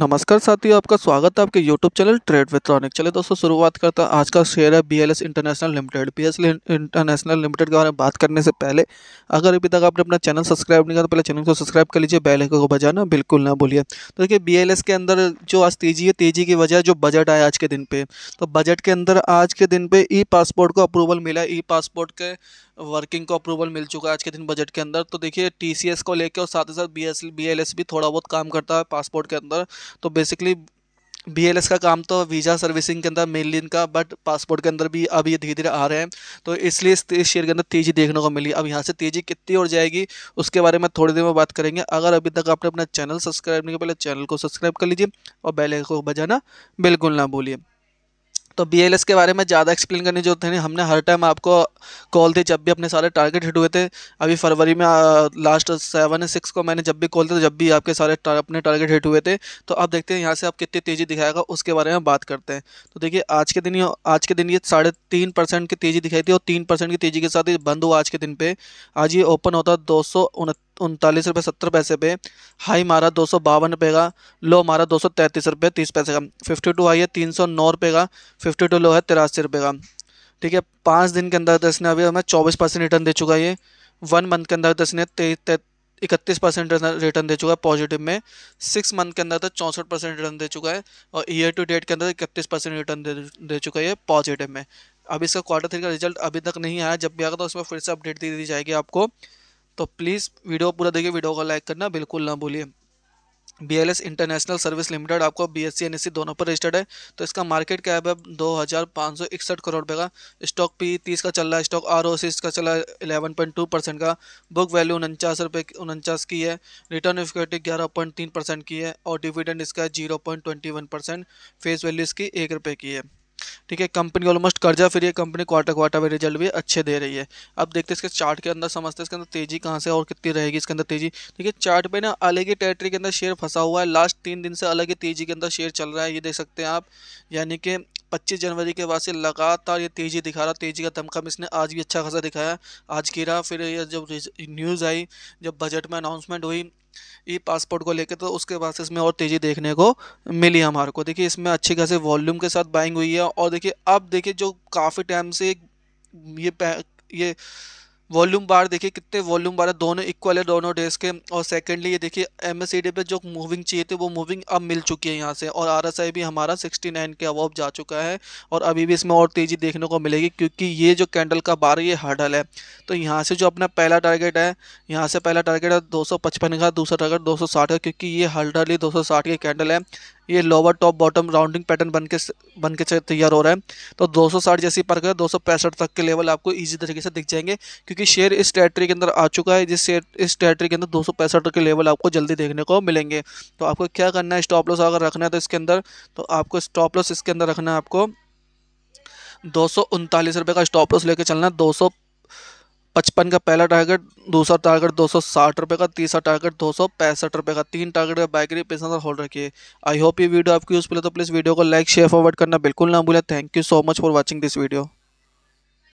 नमस्कार साथियों आपका स्वागत है आपके YouTube चैनल ट्रेड विथ्रॉनिक चले दोस्तों शुरुआत करता है आज का शेयर है BLS international limited BS international limited के बारे में बात करने से पहले अगर अभी तक आपने अपना चैनल सब्सक्राइब नहीं किया तो पहले चैनल को सब्सक्राइब कर लीजिए बेल आइकन को बजाना बिल्कुल ना भूलिए तो देखिए एस के अंदर जो आज तेजी है तेजी की वजह जो बजट आया आज के दिन पर तो बजट के अंदर आज के दिन पर ई पासपोर्ट को अप्रूवल मिला ई पासपोर्ट के वर्किंग को अप्रूवल मिल चुका है आज के दिन बजट के अंदर तो देखिए टीसीएस को लेकर और साथ ही साथ बी एस भी थोड़ा बहुत काम करता है पासपोर्ट के अंदर तो बेसिकली बी का काम तो वीज़ा सर्विसिंग के अंदर मेनली इनका बट पासपोर्ट के अंदर भी अब ये धीरे धीरे आ रहे हैं तो इसलिए इस शेयर के अंदर तेज़ी देखने को मिली अब यहाँ से तेज़ी कितनी और जाएगी उसके बारे में थोड़ी देर में बात करेंगे अगर अभी तक आपने अपना चैनल सब्सक्राइब नहीं किया पहले चैनल को सब्सक्राइब कर लीजिए और बेलैक को बजाना बिल्कुल ना भूलिए तो बी के बारे में ज़्यादा एक्सप्लेन करने की जरूरत नहीं हमने हर टाइम आपको कॉल दी जब भी अपने सारे टारगेट हिट हुए थे अभी फरवरी में आ, लास्ट सेवन सिक्स को मैंने जब भी कॉल दिया जब भी आपके सारे टार, अपने टारगेट हिट हुए थे तो आप देखते हैं यहाँ से आप कितनी तेज़ी दिखाएगा उसके बारे में बात करते हैं तो देखिए आज के दिन ये आज के दिन ये साढ़े तीन परसेंट की तेज़ी दिखाई थी और तीन परसेंट की तेज़ी के साथ ये बंद हुआ आज के दिन पर आज ये ओपन होता दो सौ उनतालीस रुपये सत्तर पैसे पे हाई मारा दो सौ बावन रुपये का लो मारा दो सौ तैंतीस रुपये तीस पैसे का फिफ्टी टू हाई है तीन सौ नौ रुपये का फिफ्टी टू लो है तिरासी रुपये का ठीक है पाँच दिन के अंदर ने अभी हमें चौबीस परसेंट रिटर्न दे चुका है ये वन मंथ के अंदर तो ने इकतीस परसेंट रिटर्न दे चुका है पॉजिटिव में सिक्स मंथ के अंदर तो चौंसठ परसेंट रिटर्न दे चुका है और ईयर टू डेट के अंदर तो इकतीस परसेंट रिटर्न दे, दे चुका है पॉजिटिव में अब इसका क्वार्टर थ्री का रिजल्ट अभी तक नहीं आया जब भी आएगा तो उसमें फिर से अपडेट दे दी जाएगी आपको तो प्लीज़ वीडियो पूरा देखिए वीडियो को लाइक करना बिल्कुल ना भूलिए B L S international service limited आपको B S C N S C दोनों पर रजिस्टर्ड है तो इसका मार्केट कैप है दो हज़ार पाँच सौ इकसठ करोड़ रुपये का स्टॉक पी e तीस का चल रहा है स्टॉक आर ओ सी इसका चल रहा है इलेवन पॉइंट टू परसेंट का बुक वैल्यू उनचास रुपये उनचास की है रिटर्न इक्विटी ग्यारह पॉइंट तीन परसेंट की है और डिविडेंड इसका zero point twenty one percent face value इसकी एक रुपये की है ठीक है कंपनी ऑलमोस्ट कर्जा फिर है कंपनी क्वार्टर क्वार्टर में रिजल्ट भी अच्छे दे रही है अब देखते हैं इसके चार्ट के अंदर समझते हैं इसके अंदर तेजी कहाँ से और कितनी रहेगी इसके अंदर तेजी ठीक है चार्ट पे ना अलग ही टेरेटरी के अंदर शेयर फंसा हुआ है लास्ट तीन दिन से अलग ही तेजी के अंदर शेयर चल रहा है ये देख सकते हैं आप यानी कि पच्चीस जनवरी के बाद से लगातार ये तेज़ी दिखा रहा तेज़ी का दमखम इसने आज भी अच्छा खासा दिखाया आज गिरा फिर ये जब न्यूज़ आई जब बजट में अनाउंसमेंट हुई ई पासपोर्ट को लेकर तो उसके बाद से इसमें और तेज़ी देखने को मिली हमारे को देखिए इसमें अच्छी खासी वॉल्यूम के साथ बाइंग हुई है और देखिए अब देखिए जो काफ़ी टाइम से ये ये वॉल्यूम बार देखिए कितने वॉल्यूम बार है दोनों इक्वल है दोनों डेज के और सेकेंडली ये देखिए एम पे जो मूविंग चाहिए थी वो मूविंग अब मिल चुकी है यहाँ से और आर भी हमारा 69 के अवॉब जा चुका है और अभी भी इसमें और तेज़ी देखने को मिलेगी क्योंकि ये जो कैंडल का बार ये हर्डल है तो यहाँ से जो अपना पहला टारगेट है यहाँ से पहला टारगेट है दो का दूसरा टारगेट दो का क्योंकि ये हर्डल ही दो के कैंडल है ये lower top bottom rounding pattern बन के बन के तैयार हो रहा है तो 260 जैसी पर गया दो तक के लेवल आपको इजी तरीके से दिख जाएंगे क्योंकि शेयर इस टेरेटरी के अंदर आ चुका है जिस इस टेरेटरी के अंदर दो के लेवल आपको जल्दी देखने को मिलेंगे तो आपको क्या करना है स्टॉप लॉस अगर रखना है तो इसके अंदर तो आपको स्टॉप लॉस इसके अंदर रखना है आपको दो सौ का स्टॉप लॉस लेके चलना है दो सौ पचपन का पहला टारगेट दूसरा टारगेट दो सौ साठ रुपये का तीसरा टारगेट दो सौ पैंसठ रुपये का तीन टारगेट का बैकरी बिजनेस होल्ड रखिए आई होप ये वीडियो आपकी यूज़फुल है तो प्लीज़ वीडियो को लाइक शेयर फॉरवर्ड करना बिल्कुल ना भूलें thank you so much for watching this video